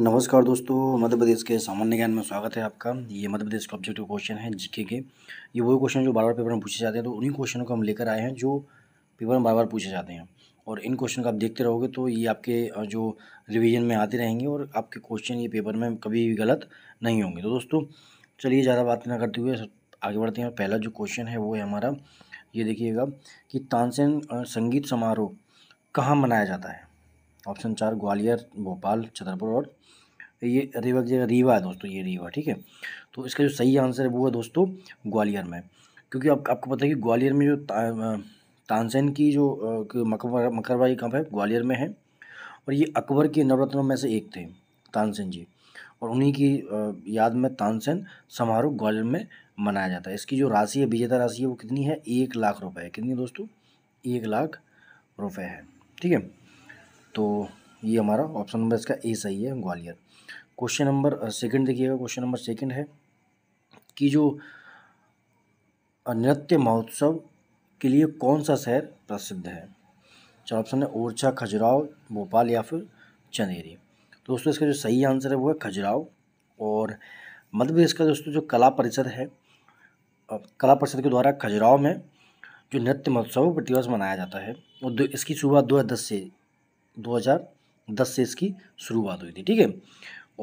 नमस्कार दोस्तों मध्य प्रदेश के सामान्य ज्ञान में स्वागत है आपका ये मध्य प्रदेश का ऑब्जेक्टिव क्वेश्चन है जीके के ये वो क्वेश्चन जो बार बार पेपर में पूछे जाते हैं तो उन्हीं क्वेश्चनों को हम लेकर आए हैं जो पेपर में बार बार पूछे जाते हैं और इन क्वेश्चन को आप देखते रहोगे तो ये आपके जो रिविजन में आते रहेंगे और आपके क्वेश्चन ये पेपर में कभी भी गलत नहीं होंगे तो दोस्तों चलिए ज़्यादा बात ना करते हुए आगे बढ़ते हैं पहला जो क्वेश्चन है वो है हमारा ये देखिएगा कि तानसेन संगीत समारोह कहाँ मनाया जाता है ऑप्शन चार ग्वालियर भोपाल छतरपुर और ये रीवा की जगह रीवा है दोस्तों ये रीवा ठीक है तो इसका जो सही आंसर है वो है दोस्तों ग्वालियर में क्योंकि आप, आपको पता है कि ग्वालियर में जो तानसेन की जो मकर मकरबाई कप है ग्वालियर में है और ये अकबर के नवरत्नों में से एक थे तानसेन जी और उन्हीं की याद में तानसेन समारोह ग्वालियर में मनाया जाता है इसकी जो राशि है विजेता राशि है वो कितनी है एक लाख रुपए है कितनी दोस्तों एक लाख रुपए है ठीक है तो ये हमारा ऑप्शन नंबर इसका ए सही है ग्वालियर क्वेश्चन नंबर सेकंड देखिएगा क्वेश्चन नंबर सेकंड है कि जो नृत्य महोत्सव के लिए कौन सा शहर प्रसिद्ध है चार ऑप्शन है ओरछा खजुराव भोपाल या फिर चंदेरी तो दोस्तों इसका जो सही आंसर है वो है खजुराव और मध्य प्रदेश का दोस्तों जो कला परिषद है कला परिषद के द्वारा खजुराव में जो नृत्य महोत्सव प्रतिवर्ष मनाया जाता है और इसकी शुरुआत दो हज़ार दस से 2010 से इसकी शुरुआत हुई थी ठीक है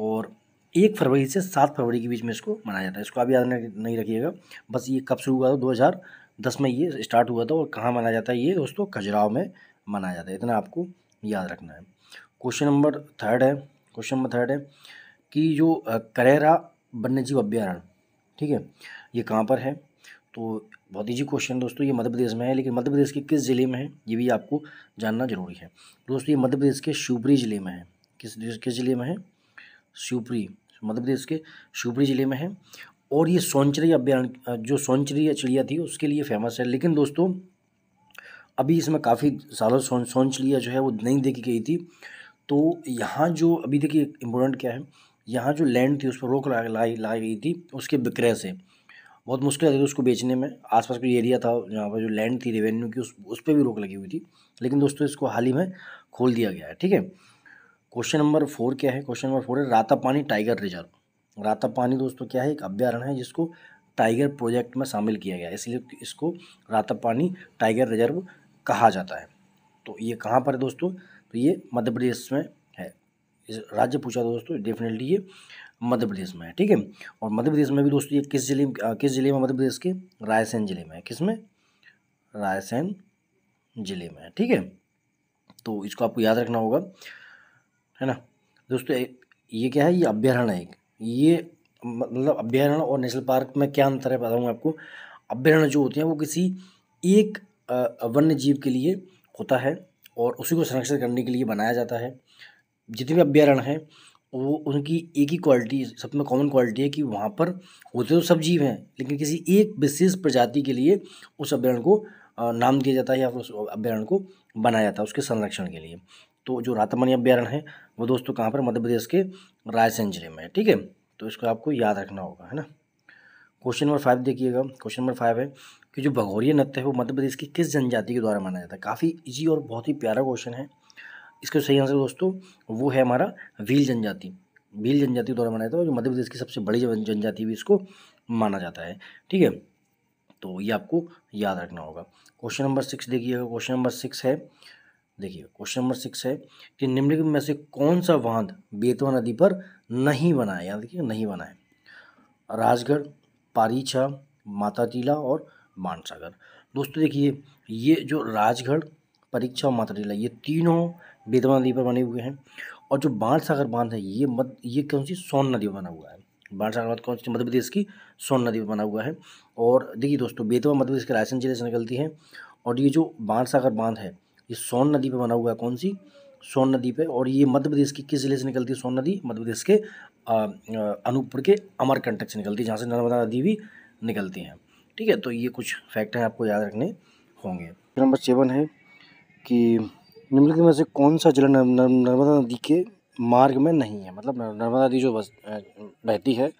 और एक फरवरी से सात फरवरी के बीच में इसको मनाया जाता है इसको आप याद नहीं रखिएगा बस ये कब शुरू हुआ था दो में ये स्टार्ट हुआ था और कहाँ मनाया जाता है ये दोस्तों खजुराव में मनाया जाता है इतना आपको याद रखना है क्वेश्चन नंबर थर्ड है क्वेश्चन नंबर थर्ड है कि जो करेरा वन्य जीव अभ्यारण्य ठीक है ये कहाँ पर है तो बहुत ईजी क्वेश्चन दोस्तों ये मध्य प्रदेश में है लेकिन मध्य प्रदेश के किस ज़िले में है ये भी आपको जानना जरूरी है दोस्तों ये मध्य प्रदेश के शिवपुरी ज़िले में है किस किस ज़िले में है शिवपुरी मध्य प्रदेश के शिवपुरी ज़िले में है और ये सौंचरी अभ्यारण जो सौंचरी चिड़िया थी उसके लिए फेमस है लेकिन दोस्तों अभी इसमें काफ़ी सालों सौन सौन चिड़िया जो है वो नहीं देखी गई थी तो यहाँ जो अभी देखिए इम्पोर्टेंट क्या है यहाँ जो लैंड थी उस पर रोक लाई लाई गई थी उसके विक्रय से बहुत मुश्किल आती थी उसको बेचने में आसपास कोई एरिया था जहाँ पर जो लैंड थी रेवेन्यू की उस उस पर भी रोक लगी हुई थी लेकिन दोस्तों इसको हाल ही में खोल दिया गया है ठीक है क्वेश्चन नंबर फोर क्या है क्वेश्चन नंबर फोर है रातापानी टाइगर रिजर्व पानी दोस्तों क्या है एक अभ्यारण्य है जिसको टाइगर प्रोजेक्ट में शामिल किया गया है इसलिए इसको रातापानी टाइगर रिजर्व कहा जाता है तो ये कहाँ पर है दोस्तों तो ये मध्य प्रदेश में राज्य पूछा था दोस्तों डेफिनेटली ये मध्य प्रदेश में है ठीक है और मध्य प्रदेश में भी दोस्तों ये किस जिले किस जिले में मध्य प्रदेश के रायसेन जिले में है किस में रायसेन जिले में है ठीक है तो इसको आपको याद रखना होगा है ना दोस्तों ये क्या है ये अभ्यारण्य है एक ये मतलब अभ्यारण्य और नेशनल पार्क में क्या अंतर है बताऊँगा आपको अभ्यारण्य जो होते हैं वो किसी एक वन्य जीव के लिए होता है और उसी को संरक्षित करने के लिए बनाया जाता है जितने भी अभ्यारण हैं वो उनकी एक ही क्वालिटी सब में कॉमन क्वालिटी है कि वहाँ पर होते तो सब जीव हैं लेकिन किसी एक विशेष प्रजाति के लिए उस अभ्यारण को नाम दिया जाता है या फिर उस अभ्यारण को बनाया जाता है उसके संरक्षण के लिए तो जो रातमणि अभ्यारण है वो दोस्तों कहाँ पर मध्य प्रदेश के रायसेन जिले में है ठीक है तो इसको आपको याद रखना होगा है ना क्वेश्चन नंबर फाइव देखिएगा क्वेश्चन नंबर फाइव है कि जो भगौरिया नृत्य है वो मध्य प्रदेश की किस जनजाति के द्वारा माना जाता है काफ़ी इजी और बहुत ही प्यारा क्वेश्चन है इसका सही आंसर दोस्तों वो है हमारा भील जनजाति भील जनजाति द्वारा मनाया जाता है जो मध्य प्रदेश की सबसे बड़ी जनजाति भी इसको माना जाता है ठीक है तो ये आपको याद रखना होगा क्वेश्चन नंबर सिक्स देखिएगा क्वेश्चन नंबर सिक्स है देखिए क्वेश्चन नंबर सिक्स है कि निम्नलिखित में से कौन सा बांध बेतवा नदी पर नहीं बना है याद रखिए नहीं बना है राजगढ़ पारीछा माता टीला और मानसागर दोस्तों देखिए ये जो राजगढ़ परीक्षा माता टीला ये तीनों बेदमा नदी पर बने हुए हैं और जो बाल सागर बांध है ये मध ये कौन सी सोन नदी पर बना हुआ है बाल सागर बांध कौन सी मध्य प्रदेश की सोन नदी पर बना हुआ है और देखिए दोस्तों बेतवा मध्य प्रदेश के रायसेन जिले से निकलती है और ये जो बाल सागर बांध है ये सोन नदी पर बना हुआ है कौन सी सोन नदी पर और ये मध्य प्रदेश की किस जिले से निकलती है सोन नदी मध्य प्रदेश के अनूपपुर के अमरकंटक से निकलती है जहाँ से नर्मदा नदी भी निकलती हैं ठीक है तो ये कुछ फैक्ट हैं आपको याद रखने होंगे नंबर सेवन है कि निम्नलिखित में से कौन सा जिला नर्मदा नदी के मार्ग में नहीं है मतलब नर्मदा नदी जो बस बहती है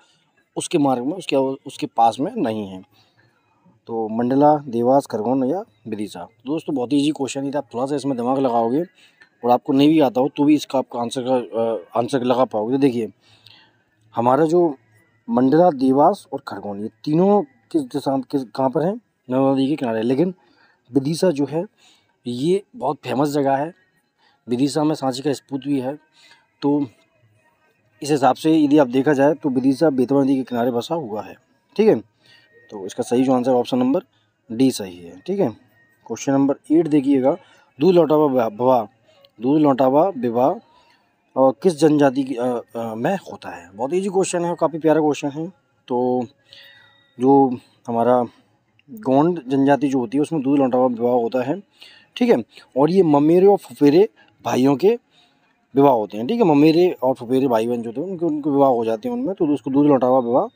उसके मार्ग में उसके उसके पास में नहीं है तो मंडला देवास खरगोन या विदिशा दोस्तों बहुत इजी क्वेश्चन ही था थोड़ा सा इसमें दिमाग लगाओगे और आपको नहीं भी आता हो तो भी इसका आपका आंसर का आंसर लगा पाओगे तो देखिए हमारा जो मंडला देवास और खरगोन ये तीनों किस दिशा किस कहाँ पर हैं नर्मदा नदी के किनारे लेकिन विदिशा जो है ये बहुत फेमस जगह है विदिशा में सांची का स्पूत भी है तो इस हिसाब से यदि आप देखा जाए तो विदिशा बेतवा नदी के किनारे बसा हुआ है ठीक है तो इसका सही जो आंसर ऑप्शन नंबर डी सही है ठीक है क्वेश्चन नंबर एट देखिएगा दूध लौटावा विवाह दूध लौटावा विवाह और किस जनजाति में होता है बहुत ईजी क्वेश्चन है काफ़ी प्यारा क्वेश्चन है तो जो हमारा गोंड जनजाति जो होती है उसमें दूध लौटावा विवाह होता है ठीक है और ये ममेरे और फुफेरे भाइयों के विवाह होते हैं ठीक है ममेरे और फुफेरे भाई बहन जो होते हैं उनके उनके विवाह हो जाते हैं उनमें तो उसको दूध लौटावा विवाह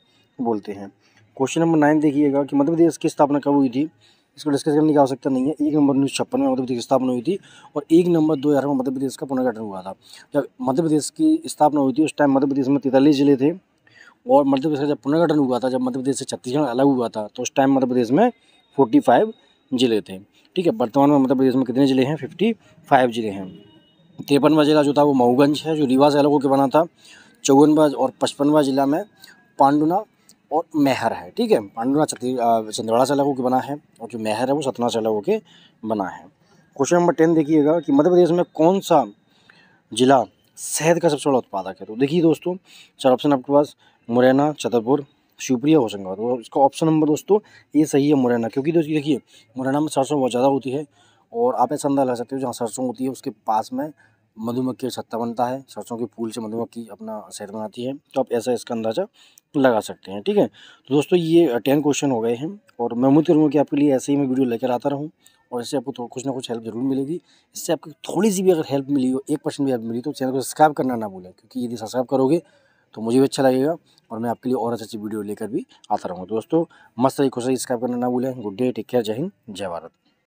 बोलते हैं क्वेश्चन नंबर नाइन देखिएगा कि मध्य प्रदेश की स्थापना कब हुई थी इसको डिस्कस करने की आवश्यकता नहीं है एक नंबर उन्नीस छप्पन में मध्य प्रदेश की स्थापना हुई थी और एक नंबर दो हज़ार में मध्य प्रदेश का पुनर्गठन हुआ था जब मध्य प्रदेश की स्थापना हुई थी उस टाइम मध्य प्रदेश में तैंतालीस जिले थे और मध्य प्रदेश का जब पुनर्गठन हुआ था जब मध्य प्रदेश से छत्तीसगढ़ अलग हुआ था तो उस टाइम मध्य प्रदेश में फोर्टी फाइव ज़िले थे ठीक है वर्तमान में मध्य मतलब प्रदेश में कितने ज़िले हैं फिफ्टी फाइव ज़िले हैं तिरपनवा ज़िला जो था वो मऊगंज है जो रीवा से अलग होकर बना था चौवनवा और पचपनवा ज़िला में पांडुना और मेहर है ठीक है पांडुना छिंदवाड़ा से अलग होकर बना है और जो मेहर है वो सतना से अलग होकर बना है क्वेश्चन नंबर टेन देखिएगा कि मध्य प्रदेश में कौन सा ज़िला शहद का सबसे बड़ा उत्पादक है तो देखिए दोस्तों चार ऑप्शन आपके पास मुरैना छतरपुर शिवप्रिया होशंगाबाद और तो इसका ऑप्शन नंबर दोस्तों ये सही है मुरैना क्योंकि दोस्तों देखिए मुरैना में सरसों बहुत ज़्यादा होती है और आप ऐसा अंदाजा लगा सकते हो जहाँ सरसों होती है उसके पास में मधुमक्खी का छत्ता बनता है सरसों के फूल से मधुमक्खी अपना शहर बनाती है तो आप ऐसा इसका अंदाज़ा लगा सकते हैं ठीक है तो दोस्तों ये टेन क्वेश्चन हो गए हैं और मैं उम्मीद करूँगा कि आपके लिए ऐसे ही मैं वीडियो लेकर आता रहूँ और इससे आपको कुछ ना कुछ हेल्प जरूर मिलेगी इससे आपको थोड़ी सी भी अगर हेल्प मिली हो एक परसेंट भी हेल्प मिली तो चैनल को सब्सक्राइब करना ना भूलें क्योंकि यदि सब्सक्राइब करोगे तो मुझे भी अच्छा लगेगा और मैं आपके लिए और अच्छी अच्छी वीडियो लेकर भी आता रहूँगा दोस्तों मस्त रही खुश रही इसका करना ना भूलें गुड डे टेक केयर जय हिंद जय भारत